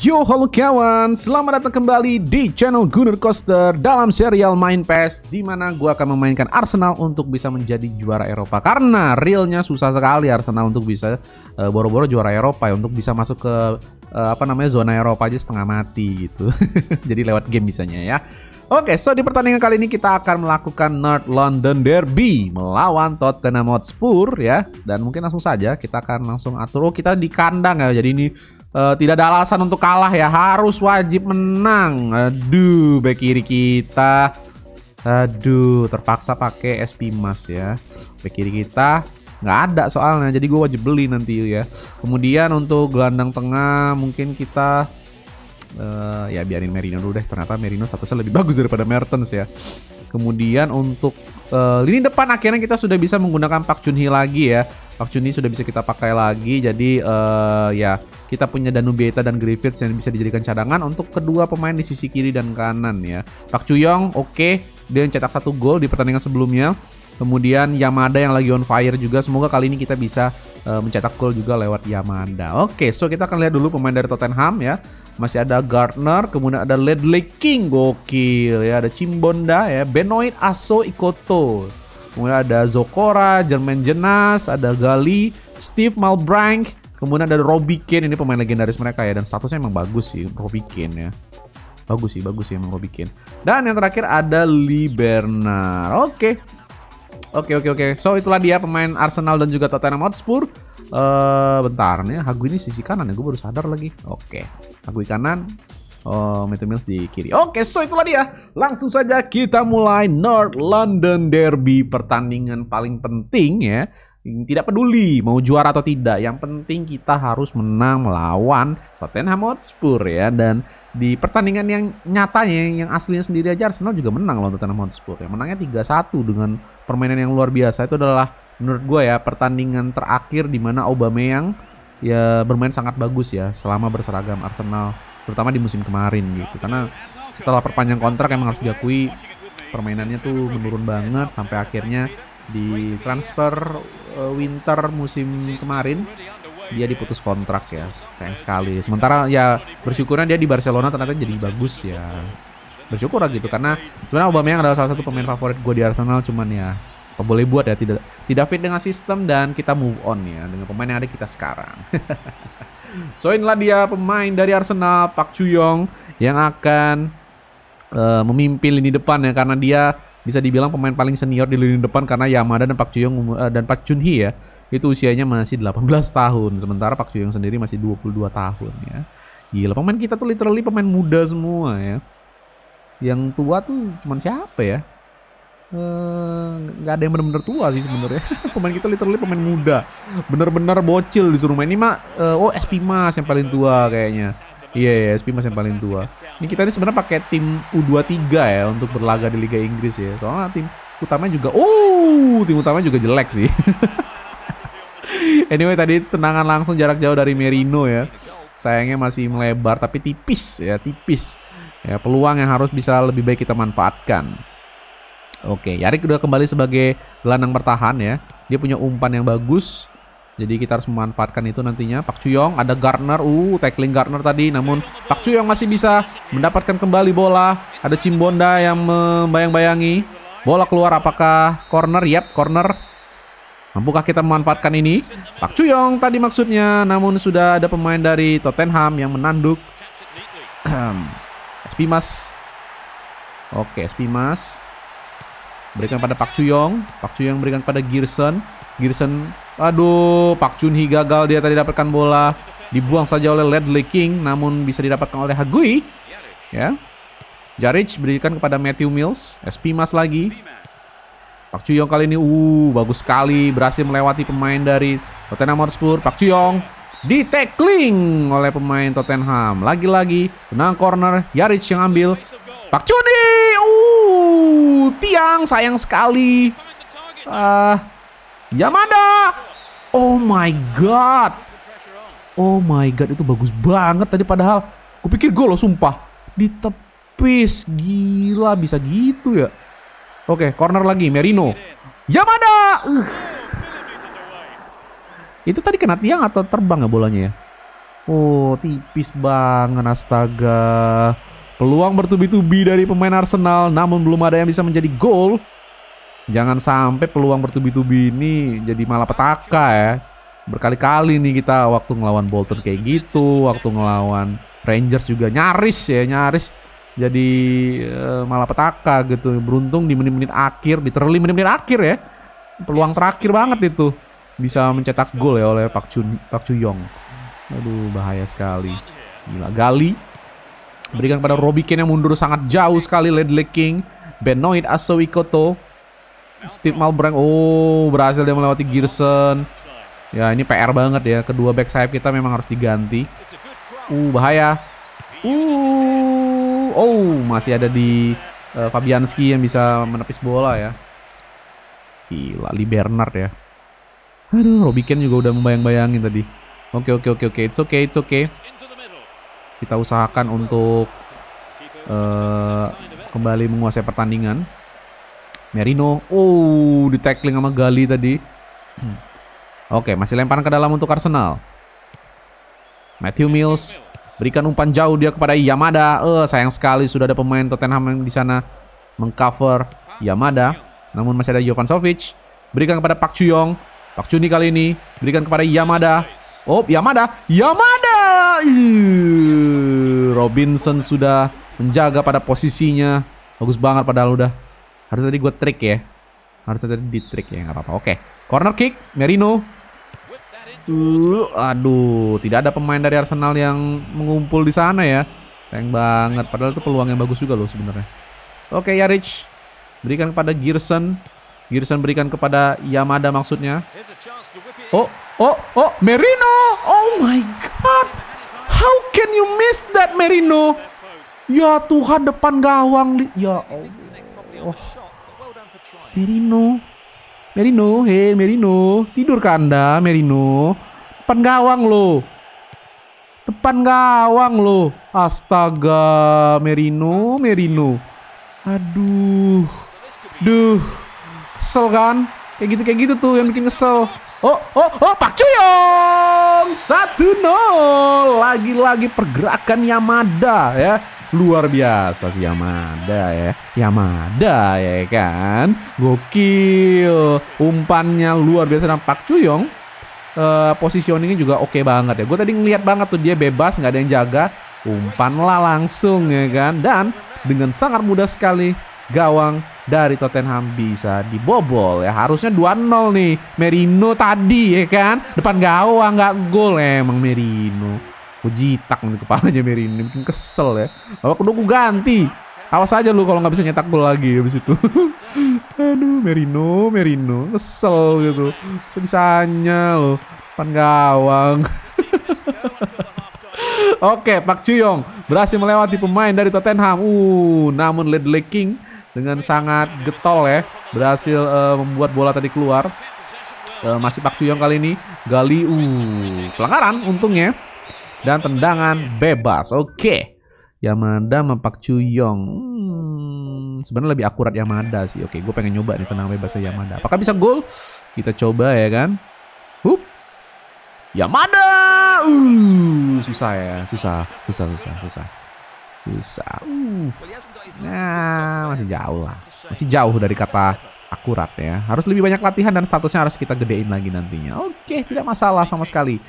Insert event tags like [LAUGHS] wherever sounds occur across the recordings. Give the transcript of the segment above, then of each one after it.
Yo halo kawan, selamat datang kembali di channel Gunner Coaster dalam serial Main PES di mana gua akan memainkan Arsenal untuk bisa menjadi juara Eropa karena realnya susah sekali Arsenal untuk bisa eh, boro-boro uh, juara Eropa ya, untuk bisa masuk ke uh, apa namanya zona Eropa aja setengah mati gitu. [LAUGHS] Jadi lewat game bisanya ya. Oke, okay, so di pertandingan kali ini kita akan melakukan North London Derby melawan Tottenham Hotspur ya. Dan mungkin langsung saja kita akan langsung atur oh kita di kandang ya. Jadi ini uh, tidak ada alasan untuk kalah ya. Harus wajib menang. Aduh, back kiri kita. Aduh, terpaksa pakai SP Mas ya. Back kiri kita nggak ada soalnya. Jadi gue wajib beli nanti ya. Kemudian untuk gelandang tengah mungkin kita uh, ya biarin Merino dulu deh. Ternyata Merino statusnya lebih bagus daripada Mertens ya. Kemudian untuk uh, lini depan akhirnya kita sudah bisa menggunakan Pak Chunhee lagi ya. Pak Chunhee sudah bisa kita pakai lagi. Jadi uh, ya kita punya Danubieta dan Griffiths yang bisa dijadikan cadangan untuk kedua pemain di sisi kiri dan kanan ya. Pak Cuyong oke, okay. dia mencetak satu gol di pertandingan sebelumnya. Kemudian Yamada yang lagi on fire juga. Semoga kali ini kita bisa uh, mencetak gol juga lewat Yamada. Oke, okay, so kita akan lihat dulu pemain dari Tottenham ya. Masih ada Gardner, kemudian ada Ledley King, gokil ya. Ada Chimbonda ya, Benoit Aso Ikoto. Kemudian ada Zokora, Jerman Jenas, ada Gali, Steve Malbrank, Kemudian ada Robbie Kane ini pemain legendaris mereka ya dan statusnya emang bagus sih Robbie Kane ya. Bagus sih, bagus sih emang Robbie Kane. Dan yang terakhir ada Lee Bernard. Oke. Okay. Oke okay, oke okay, oke. Okay. So itulah dia pemain Arsenal dan juga Tottenham Hotspur. Uh, bentar nih, Hagu ini sisi kanan ya, gue baru sadar lagi. Oke. Okay. Hagu kanan, Oh, Matthew Mills di kiri. Oke, okay, so itulah dia. Langsung saja kita mulai North London Derby pertandingan paling penting ya tidak peduli mau juara atau tidak, yang penting kita harus menang melawan Tottenham Hotspur ya dan di pertandingan yang nyatanya yang aslinya sendiri aja Arsenal juga menang lawan Tottenham Hotspur ya. Menangnya 3-1 dengan permainan yang luar biasa. Itu adalah menurut gue ya pertandingan terakhir di mana Aubameyang ya bermain sangat bagus ya selama berseragam Arsenal terutama di musim kemarin gitu. Karena setelah perpanjang kontrak emang harus diakui permainannya tuh menurun banget sampai akhirnya di transfer uh, winter musim kemarin dia diputus kontrak ya sayang sekali sementara ya bersyukurnya dia di Barcelona ternyata jadi bagus ya bersyukur lah gitu karena sebenarnya Aubameyang adalah salah satu pemain favorit gue di Arsenal cuman ya boleh buat ya tidak tidak fit dengan sistem dan kita move on ya dengan pemain yang ada kita sekarang [LAUGHS] so inilah dia pemain dari Arsenal Pak Chuyong yang akan uh, memimpin lini depan ya karena dia bisa dibilang pemain paling senior di lini depan karena Yamada dan Pak Chuyong eh, dan Pak Chunhi ya itu usianya masih 18 tahun sementara Pak Chuyong sendiri masih 22 tahun ya gila pemain kita tuh literally pemain muda semua ya yang tua tuh cuman siapa ya eh, nggak ada yang benar-benar tua sih sebenarnya [LAUGHS] pemain kita literally pemain muda bener-bener bocil disuruh main ini mah eh, oh SP Mas yang paling tua kayaknya Iya, yeah, yeah, SP masih yang paling tua. Ini kita ini sebenarnya pakai tim U23 ya untuk berlaga di Liga Inggris ya. Soalnya tim utama juga, oh, tim utama juga jelek sih. [LAUGHS] anyway, tadi tenangan langsung jarak jauh dari Merino ya. Sayangnya masih melebar tapi tipis ya, tipis. Ya, peluang yang harus bisa lebih baik kita manfaatkan. Oke, Yarik udah kembali sebagai gelandang bertahan ya. Dia punya umpan yang bagus. Jadi kita harus memanfaatkan itu nantinya. Pak Cuyong ada Gardner, uh tackling Gardner tadi, namun Pak Cuyong masih bisa mendapatkan kembali bola. Ada Cimbonda yang membayang-bayangi. Bola keluar apakah corner? Yap, corner. Mampukah kita memanfaatkan ini? Pak Cuyong tadi maksudnya, namun sudah ada pemain dari Tottenham yang menanduk. Spimas. Oke, Spimas. Berikan pada Pak Cuyong. Pak Cuyong berikan pada Gerson. Gerson Aduh, Pak Chunhee gagal dia tadi dapatkan bola. Dibuang saja oleh Ledley King, namun bisa didapatkan oleh Hagui. Ya. Jarich berikan kepada Matthew Mills. SP Mas lagi. Pak Chuyong kali ini, uh, bagus sekali. Berhasil melewati pemain dari Tottenham Hotspur. Pak Chuyong di tackling oleh pemain Tottenham. Lagi-lagi, tenang corner. Jaric yang ambil. Pak Chuni, uh, tiang sayang sekali. Ah, uh, Yamada. Oh my god. Oh my god itu bagus banget tadi padahal kupikir gol loh sumpah. Ditepis gila bisa gitu ya. Oke, okay, corner lagi Merino. Yamada. Uh. Itu tadi kena tiang atau terbang ya bolanya ya? Oh, tipis banget astaga. Peluang bertubi-tubi dari pemain Arsenal namun belum ada yang bisa menjadi gol. Jangan sampai peluang bertubi-tubi ini jadi malapetaka ya. Berkali-kali nih kita waktu ngelawan Bolton kayak gitu, waktu ngelawan Rangers juga nyaris ya, nyaris jadi uh, malapetaka gitu. Beruntung di menit-menit akhir, di terli menit-menit akhir ya. Peluang terakhir banget itu bisa mencetak gol ya oleh Pak Chun Pak Yong Aduh, bahaya sekali. Gila, Gali berikan pada Robikin yang mundur sangat jauh sekali Ledley King, Benoit Asowikoto, Steve Malbrang. Oh, berhasil dia melewati Gerson. Ya, ini PR banget ya. Kedua back sayap kita memang harus diganti. Uh, bahaya. Uh, oh, masih ada di uh, Fabianski yang bisa menepis bola ya. Gila, Lee Bernard ya. Aduh, Robiken juga udah membayang-bayangin tadi. Oke, okay, oke, okay, oke, okay, oke. It's okay, it's okay. Kita usahakan untuk uh, kembali menguasai pertandingan. Merino. Oh, di tackling sama Gali tadi. Hmm. Oke, okay, masih lemparan ke dalam untuk Arsenal. Matthew Mills berikan umpan jauh dia kepada Yamada. Eh, uh, sayang sekali sudah ada pemain Tottenham yang di sana mengcover Yamada. Namun masih ada Jovan Sovic. Berikan kepada Pak Chuyong. Pak Chuni kali ini berikan kepada Yamada. Oh, Yamada. Yamada. Robinson sudah menjaga pada posisinya. Bagus banget padahal udah harus tadi gue trick ya. Harus tadi di trick ya, nggak apa-apa. Oke, corner kick, Merino. Uh, aduh, tidak ada pemain dari Arsenal yang mengumpul di sana ya. Sayang banget, padahal itu peluang yang bagus juga loh sebenarnya. Oke, ya Rich, Berikan kepada Gerson. Gerson berikan kepada Yamada maksudnya. Oh, oh, oh, Merino. Oh my god. How can you miss that Merino? Ya Tuhan depan gawang. Ya Allah. Oh. Merino. Merino, hei Merino, tidur ke Anda, Merino. Depan gawang lo. Depan gawang lo. Astaga, Merino, Merino. Aduh. Duh. Kesel kan? Kayak gitu kayak gitu tuh yang bikin kesel. Oh, oh, oh, Pak Cuyong! 1-0. Lagi-lagi pergerakan Yamada ya luar biasa si Yamada ya. Yamada ya kan. Gokil. Umpannya luar biasa dan nah, Pak Cuyong uh, eh, positioningnya juga oke okay banget ya. Gue tadi ngeliat banget tuh dia bebas nggak ada yang jaga. Umpan lah langsung ya kan. Dan dengan sangat mudah sekali gawang dari Tottenham bisa dibobol ya. Harusnya 2-0 nih. Merino tadi ya kan. Depan gawang nggak gol emang Merino. Aku jitak nih kepalanya Mary ini bikin kesel ya. Apa kudu ganti? Awas aja lu kalau nggak bisa nyetak gol lagi habis itu. [LAUGHS] Aduh, Merino, Merino, kesel gitu. Sebisanya lo pan gawang. [LAUGHS] Oke, Pak Cuyong berhasil melewati pemain dari Tottenham. Uh, namun Ledley King dengan sangat getol ya, berhasil uh, membuat bola tadi keluar. Uh, masih Pak Cuyong kali ini, Gali, uh, pelanggaran untungnya dan tendangan bebas. Oke. Okay. Yamada mempak Cuyong. Hmm, sebenarnya lebih akurat Yamada sih. Oke, okay, gue pengen nyoba nih tendangan bebasnya Yamada. Apakah bisa gol? Kita coba ya kan. Hup. Yamada. Uh, susah ya, susah, susah, susah, susah. Susah. Uh. Nah, masih jauh lah. Masih jauh dari kata akurat ya. Harus lebih banyak latihan dan statusnya harus kita gedein lagi nantinya. Oke, tidak masalah sama sekali.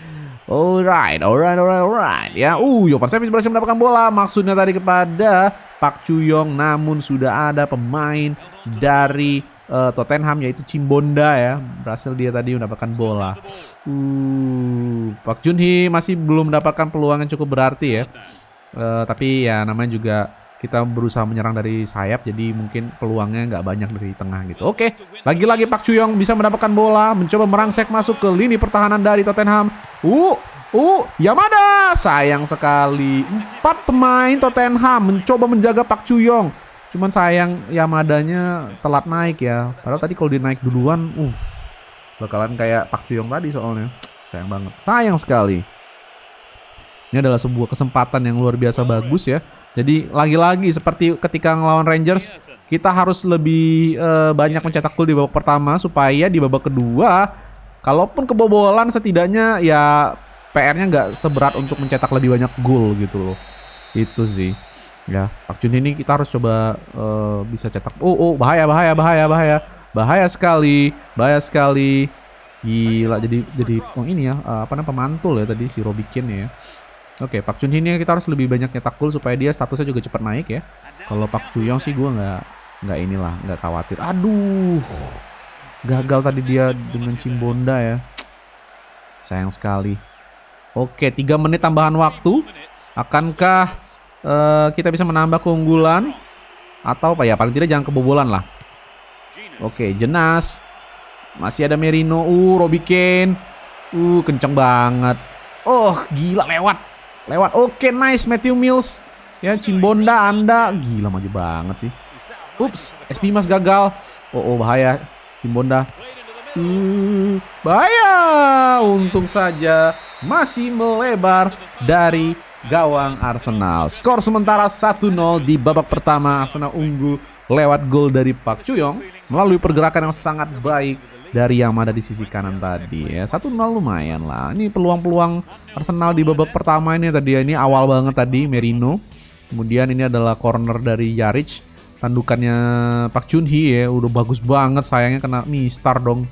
Alright, alright, alright, alright. Ya, uh, Yovan Savage berhasil mendapatkan bola. Maksudnya tadi kepada Pak Cuyong, namun sudah ada pemain dari uh, Tottenham yaitu Cimbonda ya. Berhasil dia tadi mendapatkan bola. Uh, Pak Junhi masih belum mendapatkan peluang yang cukup berarti ya. Uh, tapi ya namanya juga kita berusaha menyerang dari sayap jadi mungkin peluangnya nggak banyak dari tengah gitu. Oke, lagi-lagi Pak Cuyong bisa mendapatkan bola, mencoba merangsek masuk ke lini pertahanan dari Tottenham. Uh, Uh, Yamada sayang sekali. Empat pemain Tottenham mencoba menjaga Pak Cuyong Cuman sayang Yamadanya telat naik ya. Padahal tadi kalau dia naik duluan, uh, bakalan kayak Pak Cuyong tadi soalnya. Sayang banget. Sayang sekali. Ini adalah sebuah kesempatan yang luar biasa bagus ya jadi lagi-lagi seperti ketika ngelawan Rangers, kita harus lebih uh, banyak mencetak gol di babak pertama supaya di babak kedua, kalaupun kebobolan setidaknya ya PR-nya nggak seberat untuk mencetak lebih banyak gol gitu loh. Itu sih. Ya, Pak Jun ini kita harus coba uh, bisa cetak. Oh, oh, bahaya, bahaya, bahaya, bahaya, bahaya sekali, bahaya sekali. Gila, jadi jadi oh ini ya, uh, apa namanya pemantul ya tadi si Robikin ya. Oke, okay, Pak Chun ini kita harus lebih banyak nyetak gol supaya dia statusnya juga cepat naik ya. Kalau Pak Chuyong sih gue nggak nggak inilah nggak khawatir. Aduh, gagal tadi dia dengan Cimbonda ya. Sayang sekali. Oke, okay, 3 menit tambahan waktu. Akankah uh, kita bisa menambah keunggulan? Atau apa ya, paling tidak jangan kebobolan lah. Oke, okay, Jenas. Masih ada Merino. Uh, Robi Kane. Uh, kenceng banget. Oh, gila lewat. Lewat. Oke, okay, nice Matthew Mills. Ya, Cimbonda Anda. Gila maju banget sih. Ups, SP Mas gagal. Oh, oh bahaya. Cimbonda. Uh, bahaya. Untung saja masih melebar dari gawang Arsenal. Skor sementara 1-0 di babak pertama Arsenal unggul lewat gol dari Pak Cuyong melalui pergerakan yang sangat baik dari yang ada di sisi kanan tadi ya. 1-0 lumayan lah. Ini peluang-peluang Arsenal di babak pertama ini tadi ya. ini awal banget tadi Merino. Kemudian ini adalah corner dari Yarich. Tandukannya Pak Chun ya, udah bagus banget sayangnya kena mistar dong.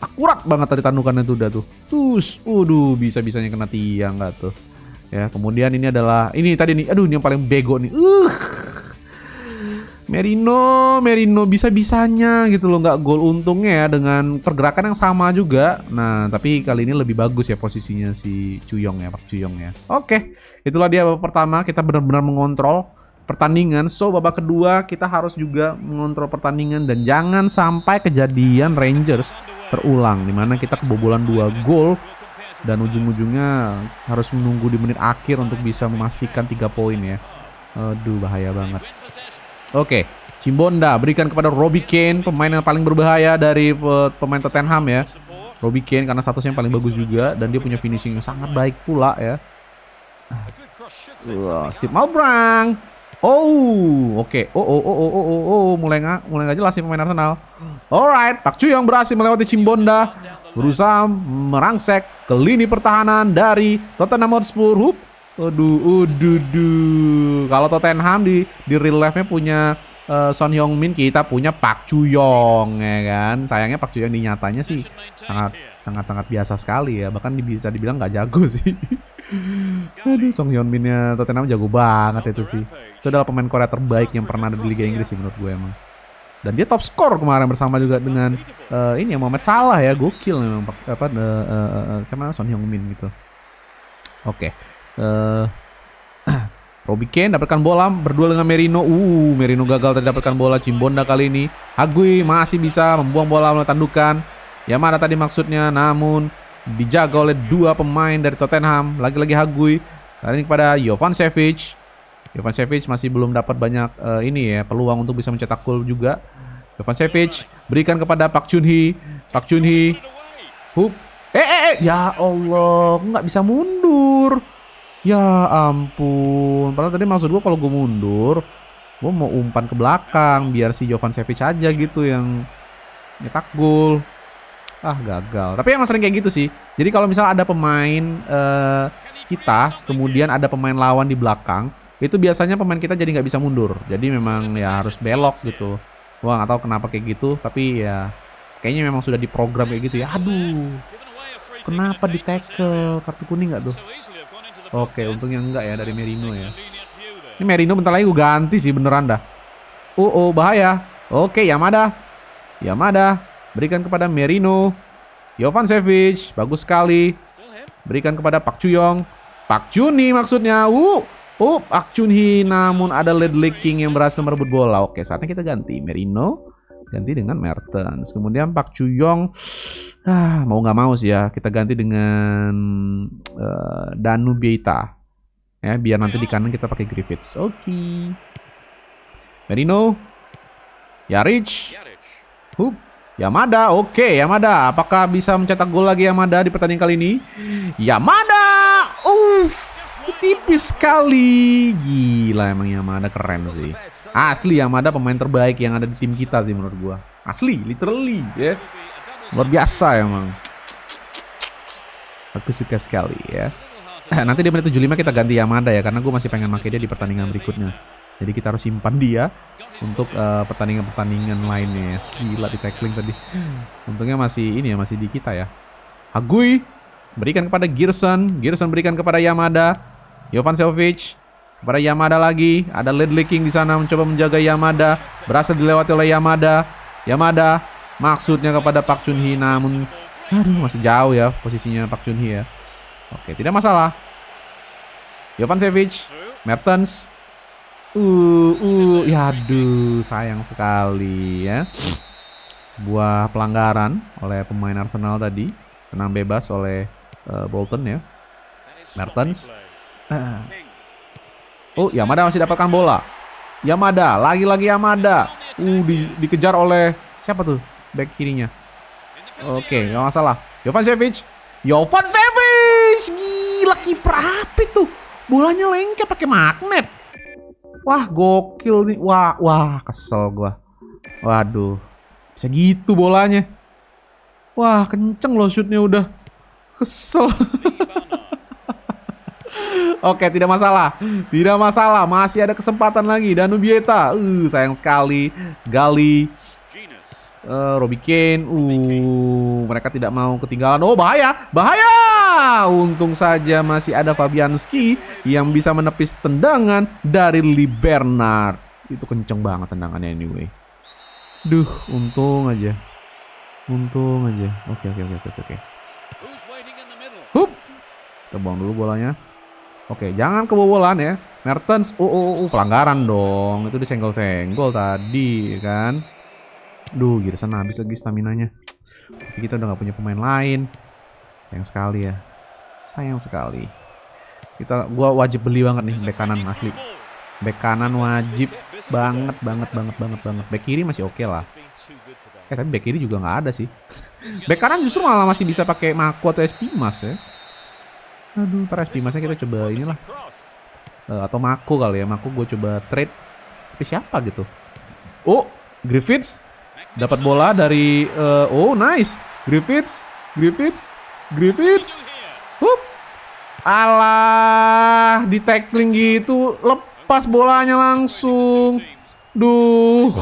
Akurat banget tadi tandukannya tuh udah tuh. Sus, waduh bisa-bisanya kena tiang nggak tuh. Ya, kemudian ini adalah ini tadi nih, aduh ini yang paling bego nih. Uh, Merino, Merino bisa-bisanya gitu loh nggak gol untungnya ya dengan pergerakan yang sama juga. Nah, tapi kali ini lebih bagus ya posisinya si Cuyong ya, Pak Cuyong ya. Oke, itulah dia babak pertama kita benar-benar mengontrol pertandingan. So, babak kedua kita harus juga mengontrol pertandingan dan jangan sampai kejadian Rangers terulang di mana kita kebobolan dua gol dan ujung-ujungnya harus menunggu di menit akhir untuk bisa memastikan tiga poin ya. Aduh bahaya banget. Oke, okay. Cimbonda berikan kepada Robby Kane, pemain yang paling berbahaya dari eh, pemain Tottenham ya. Robby Kane karena statusnya yang paling bagus juga dan dia punya finishing yang sangat baik pula ya. Wah, Steve Malbrang. Oh, oke. Okay. Oh, oh, oh, oh, oh, oh, oh, mulai nggak mulai nggak jelas sih pemain Arsenal. Alright, Pak Cuy yang berhasil melewati Cimbonda berusaha merangsek ke lini pertahanan dari Tottenham Hotspur. Hup, Aduh, uduh, uduh. Kalau Tottenham di di real life-nya punya uh, Son Heung Min, kita punya Pak Yong ya kan. Sayangnya Pak Yong di nyatanya sih sangat sangat sangat biasa sekali ya. Bahkan bisa dibilang nggak jago [LAUGHS] sih. Aduh, Song Hyun Minnya Tottenham jago banget itu sih. Itu adalah pemain Korea terbaik yang pernah ada di Liga Inggris sih menurut gue emang. Dan dia top skor kemarin bersama juga dengan uh, ini yang Mohamed Salah ya, gokil memang apa uh, uh, uh, siapa namanya Son Hyung Min gitu. Oke. Okay. Uh, [CLEARS THROAT] Kane dapatkan bola berdua dengan Merino. Uh, Merino gagal terdapatkan bola Cimbonda kali ini. Hagui masih bisa membuang bola melalui tandukan. Ya mana tadi maksudnya, namun dijaga oleh dua pemain dari Tottenham. Lagi-lagi Hagui. Kali ini kepada Jovan Savic. Jovan Savic masih belum dapat banyak uh, ini ya peluang untuk bisa mencetak gol juga. Jovan Savic berikan kepada Pak Chunhi. Pak Chunhi, Hup. Eh, eh, eh. Ya Allah, nggak bisa mundur. Ya ampun. Padahal tadi maksud gue kalau gue mundur, gue mau umpan ke belakang biar si Jovan Sepi aja gitu yang nyetak gol. Ah gagal. Tapi emang sering kayak gitu sih. Jadi kalau misalnya ada pemain uh, kita, kemudian ada pemain lawan di belakang, itu biasanya pemain kita jadi nggak bisa mundur. Jadi memang ya harus belok gitu. Gue nggak tahu kenapa kayak gitu, tapi ya kayaknya memang sudah diprogram kayak gitu ya. Aduh, kenapa di tackle kartu kuning nggak tuh? Oke, untungnya enggak ya dari Merino ya. Ini Merino bentar lagi gue ganti sih beneran dah. Oh, oh bahaya. Oke, Yamada. Yamada, berikan kepada Merino. Jovan Savage, bagus sekali. Berikan kepada Pak Cuyong, Pak Juni maksudnya. Uh, uh, Pak Junhi. Namun ada lead leaking yang berhasil merebut bola. Oke, saatnya kita ganti. Merino ganti dengan Mertens. Kemudian Pak Cuyong ah mau nggak mau sih ya kita ganti dengan uh, Danu Beita. Ya, biar nanti di kanan kita pakai Griffiths. Oke. Okay. Merino. Yarich. Hup. Yamada, oke okay, Yamada. Apakah bisa mencetak gol lagi Yamada di pertandingan kali ini? Yamada! Uff! tipis sekali. Gila emang Yamada keren sih. Asli Yamada pemain terbaik yang ada di tim kita sih menurut gua. Asli, literally ya. Yeah. Luar biasa emang. Aku suka sekali ya. Eh, nanti di menit 75 kita ganti Yamada ya karena gue masih pengen pakai dia di pertandingan berikutnya. Jadi kita harus simpan dia untuk eh, pertandingan-pertandingan uh, lainnya ya. Gila di tackling tadi. Untungnya masih ini ya, masih di kita ya. Hagui berikan kepada Gerson, Gerson berikan kepada Yamada. Jovan Selvich kepada Yamada lagi. Ada lead leaking di sana mencoba menjaga Yamada. Berhasil dilewati oleh Yamada. Yamada maksudnya kepada Pak Chun Hee namun aduh masih jauh ya posisinya Pak Chun Hee ya. Oke, tidak masalah. Jovan Savic, Mertens. Uh, uh, ya aduh, sayang sekali ya. Sebuah pelanggaran oleh pemain Arsenal tadi, tenang bebas oleh uh, Bolton ya. Mertens Oh, Yamada masih dapatkan bola. Yamada, lagi-lagi Yamada. Uh, di, dikejar oleh siapa tuh? Back kirinya. Oke, okay, nggak masalah. Jovan Savage. Jovan Savage! Gila, kiper apa tuh? Bolanya lengket pakai magnet. Wah, gokil nih. Wah, wah, kesel gua. Waduh. Bisa gitu bolanya. Wah, kenceng loh shootnya udah. Kesel. [LAUGHS] Oke, tidak masalah. Tidak masalah, masih ada kesempatan lagi. Danubieta, uh, sayang sekali. Gali, uh, eh, Robby Kane, uh, mereka tidak mau ketinggalan. Oh, bahaya, bahaya. Untung saja masih ada Fabianski yang bisa menepis tendangan dari Lee Bernard. Itu kenceng banget tendangannya anyway. Duh, untung aja. Untung aja. Oke, oke, oke, oke, oke. Hup. Kita buang dulu bolanya. Oke, jangan kebobolan ya. Mertens, uh, uh, uh, uh pelanggaran dong. Itu disenggol-senggol tadi, kan? Duh, sana habis lagi stamina-nya. Tapi kita udah gak punya pemain lain. Sayang sekali ya. Sayang sekali. Kita, gua wajib beli banget nih back kanan asli. Back kanan wajib banget, banget, banget, banget, banget. Back kiri masih oke okay lah. Eh, tapi back kiri juga gak ada sih. back kanan justru malah masih bisa pakai Mako atau mas ya. Aduh, SP. Masa kita coba inilah. Uh, atau Mako kali ya. Mako gue coba trade. Tapi siapa gitu? Oh, Griffiths. Dapat bola dari... Uh, oh, nice. Griffiths. Griffiths. Griffiths. Hup. Alah, di tackling gitu. Lepas bolanya langsung. Duh.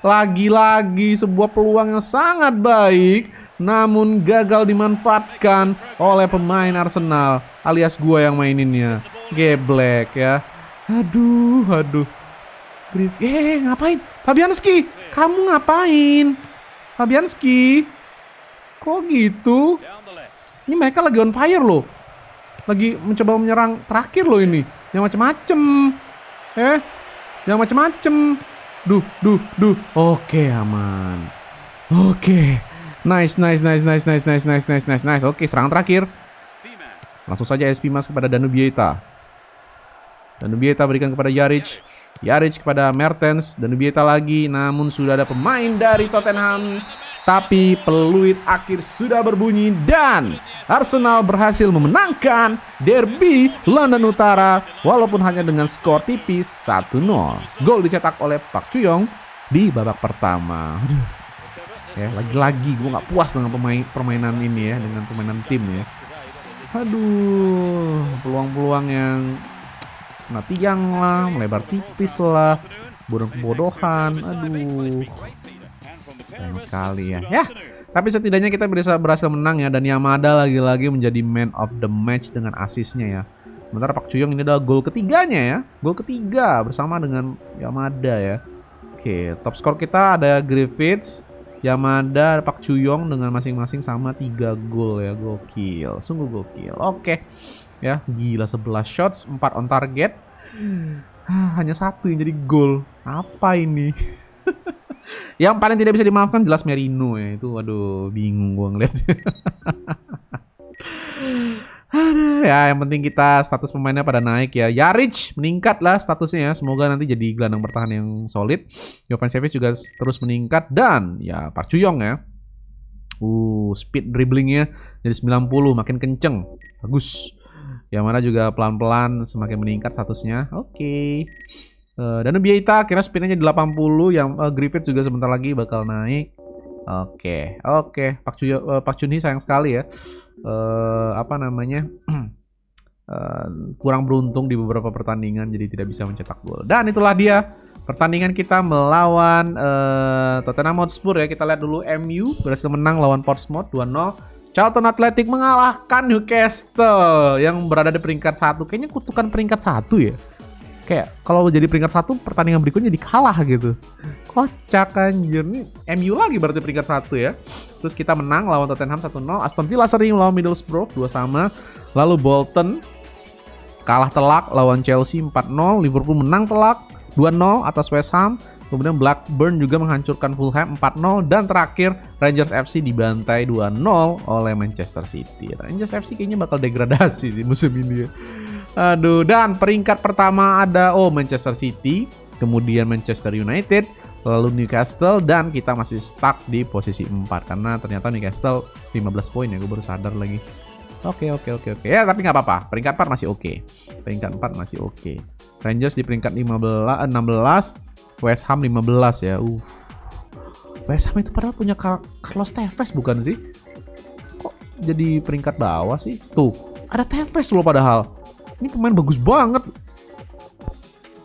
Lagi-lagi sebuah peluang yang sangat baik namun gagal dimanfaatkan oleh pemain Arsenal alias gue yang maininnya. Geblek ya. Aduh, aduh. Eh, ngapain? Fabianski, kamu ngapain? Fabianski, kok gitu? Ini mereka lagi on fire loh. Lagi mencoba menyerang terakhir loh ini. Yang macem-macem. Eh, yang macem-macem. Duh, duh, duh. Oke, aman. Oke. Nice, nice, nice, nice, nice, nice, nice, nice, nice, nice. Oke, serangan terakhir. Langsung saja SP Mas kepada Danubieta. Danubieta berikan kepada Yarich. Yarich kepada Mertens. Danubieta lagi, namun sudah ada pemain dari Tottenham. Tapi peluit akhir sudah berbunyi dan Arsenal berhasil memenangkan derby London Utara walaupun hanya dengan skor tipis 1-0. Gol dicetak oleh Pak Chuyong di babak pertama ya lagi-lagi gue nggak puas dengan pemain permainan ini ya dengan permainan tim ya aduh peluang-peluang yang kena tiang lah melebar tipis lah bodoh kebodohan aduh sayang sekali ya ya tapi setidaknya kita bisa berhasil menang ya dan Yamada lagi-lagi menjadi man of the match dengan asisnya ya sementara Pak Cuyong ini adalah gol ketiganya ya gol ketiga bersama dengan Yamada ya oke top skor kita ada Griffiths Yamada, Pak Cuyong dengan masing-masing sama 3 gol ya. Gokil. Sungguh gokil. Oke. Ya, gila 11 shots, 4 on target. Ah, hanya satu yang jadi gol. Apa ini? [LAUGHS] yang paling tidak bisa dimaafkan jelas Merino ya. Itu waduh bingung gua ngeliatnya. [LAUGHS] ya yang penting kita status pemainnya pada naik ya. Yarich meningkat lah statusnya ya. Semoga nanti jadi gelandang bertahan yang solid. Jovan Savic juga terus meningkat dan ya Park Chuyong ya. Uh, speed dribblingnya jadi 90 makin kenceng. Bagus. Yang mana juga pelan-pelan semakin meningkat statusnya. Oke. Okay. Uh, eh, dan Biaita kira speednya jadi 80 yang uh, eh, Griffith juga sebentar lagi bakal naik. Oke, okay. oke. Okay. Pak uh, eh, Pak Chunhi sayang sekali ya uh, apa namanya uh, [CLEARS THROAT] kurang beruntung di beberapa pertandingan jadi tidak bisa mencetak gol. Dan itulah dia pertandingan kita melawan uh, Tottenham Hotspur ya. Kita lihat dulu MU berhasil menang lawan Portsmouth 2-0. Charlton Athletic mengalahkan Newcastle yang berada di peringkat satu. Kayaknya kutukan peringkat satu ya kayak kalau jadi peringkat satu pertandingan berikutnya dikalah gitu kocak anjir nih MU lagi berarti peringkat satu ya terus kita menang lawan Tottenham 1-0 Aston Villa sering lawan Middlesbrough 2 sama lalu Bolton kalah telak lawan Chelsea 4-0 Liverpool menang telak 2-0 atas West Ham Kemudian Blackburn juga menghancurkan Fulham 4-0 dan terakhir Rangers FC dibantai 2-0 oleh Manchester City. Rangers FC kayaknya bakal degradasi sih musim ini ya. Aduh, dan peringkat pertama ada oh Manchester City, kemudian Manchester United, lalu Newcastle dan kita masih stuck di posisi 4 karena ternyata Newcastle 15 poin ya gue baru sadar lagi. Oke oke oke oke. Ya tapi nggak apa-apa. Peringkat 4 masih oke. Peringkat 4 masih oke. Rangers di peringkat 15 16, eh, West Ham 15 ya. Uh. West Ham itu padahal punya Carlos Tevez bukan sih? Kok jadi peringkat bawah sih? Tuh, ada Tevez loh padahal ini pemain bagus banget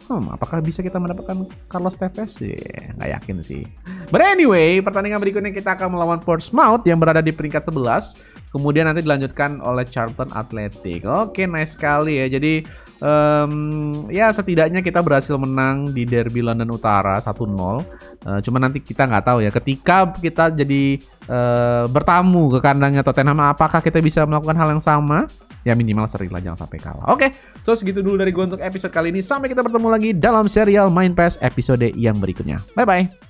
hmm, apakah bisa kita mendapatkan Carlos Tevez? Ya, yeah, yakin sih. But anyway, pertandingan berikutnya kita akan melawan Portsmouth yang berada di peringkat 11. Kemudian nanti dilanjutkan oleh Charlton Athletic. Oke, okay, nice sekali ya. Jadi, um, ya setidaknya kita berhasil menang di Derby London Utara 1-0. Uh, cuma nanti kita nggak tahu ya, ketika kita jadi Eh, bertamu ke kandangnya Tottenham. Apakah kita bisa melakukan hal yang sama? Ya minimal seri lah jangan sampai kalah. Oke, okay, so segitu dulu dari gue untuk episode kali ini. Sampai kita bertemu lagi dalam serial Main Pass episode yang berikutnya. Bye bye.